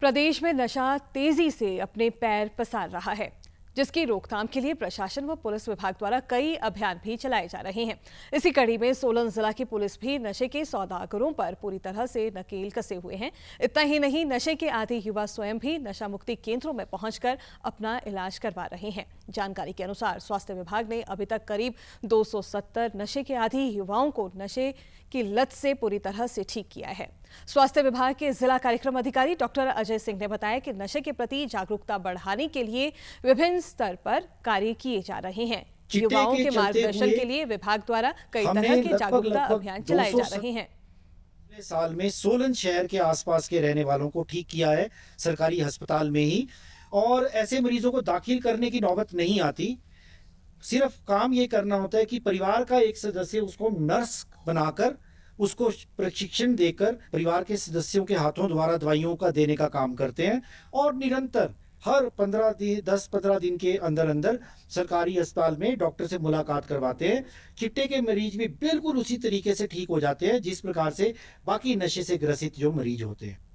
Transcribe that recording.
प्रदेश में नशा तेजी से अपने पैर पसार रहा है जिसकी रोकथाम के लिए प्रशासन व पुलिस विभाग द्वारा कई अभियान भी चलाए जा रहे हैं इसी कड़ी में सोलन जिला की पुलिस भी नशे के सौदागरों पर पूरी तरह से नकेल कसे हुए हैं इतना ही नहीं नशे के आधे युवा स्वयं भी नशा मुक्ति केंद्रों में पहुंचकर अपना इलाज करवा रहे हैं जानकारी के अनुसार स्वास्थ्य विभाग ने अभी तक करीब 270 नशे के आधी युवाओं को नशे की लत से पूरी तरह से ठीक किया है स्वास्थ्य विभाग के जिला कार्यक्रम अधिकारी डॉक्टर अजय सिंह ने बताया कि नशे के प्रति जागरूकता बढ़ाने के लिए विभिन्न स्तर पर कार्य किए जा रहे हैं युवाओं के, के मार्गदर्शन के लिए विभाग द्वारा कई तरह के जागरूकता अभियान चलाए जा रहे हैं साल में सोलन शहर के आसपास के रहने वालों को ठीक किया है सरकारी अस्पताल में ही और ऐसे मरीजों को दाखिल करने की नौबत नहीं आती सिर्फ काम ये करना होता है कि परिवार का एक सदस्य उसको नर्स बनाकर उसको प्रशिक्षण देकर परिवार के सदस्यों के हाथों द्वारा दवाइयों का देने का काम करते हैं और निरंतर हर पंद्रह दिन दस पंद्रह दिन के अंदर अंदर सरकारी अस्पताल में डॉक्टर से मुलाकात करवाते हैं चिट्टे के मरीज भी बिल्कुल उसी तरीके से ठीक हो जाते हैं जिस प्रकार से बाकी नशे से ग्रसित जो मरीज होते हैं